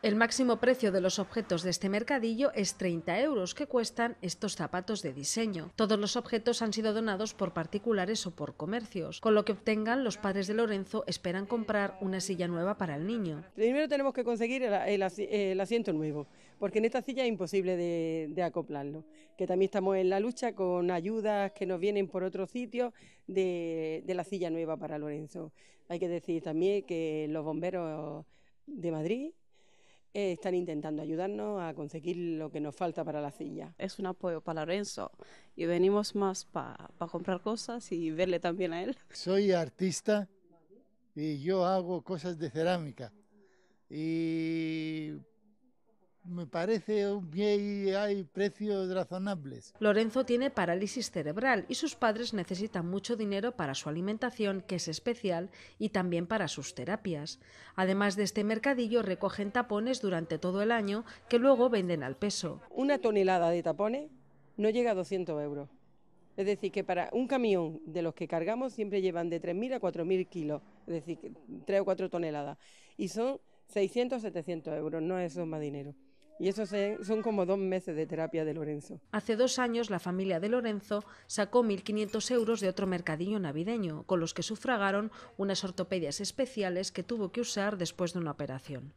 El máximo precio de los objetos de este mercadillo es 30 euros que cuestan estos zapatos de diseño. Todos los objetos han sido donados por particulares o por comercios. Con lo que obtengan, los padres de Lorenzo esperan comprar una silla nueva para el niño. Primero tenemos que conseguir el, asiento nuevo, porque en esta silla es imposible de, acoplarlo. Que también estamos en la lucha con ayudas que nos vienen por otro sitio de, de la silla nueva para Lorenzo. Hay que decir también que los bomberos de Madrid están intentando ayudarnos a conseguir lo que nos falta para la silla. Es un apoyo para Lorenzo y venimos más para comprar cosas y verle también a él. Soy artista y yo hago cosas de cerámica y me parece que hay precios razonables. Lorenzo tiene parálisis cerebral y sus padres necesitan mucho dinero para su alimentación, que es especial, y también para sus terapias. Además de este mercadillo, recogen tapones durante todo el año que luego venden al peso. Una tonelada de tapones no llega a 200 euros. Es decir, que para un camión de los que cargamos siempre llevan de 3.000 a 4.000 kilos, es decir, 3 o 4 toneladas. Y son 600 700 euros, no es más dinero. Y eso son como dos meses de terapia de Lorenzo. Hace dos años la familia de Lorenzo sacó 1.500 euros de otro mercadillo navideño, con los que sufragaron unas ortopedias especiales que tuvo que usar después de una operación.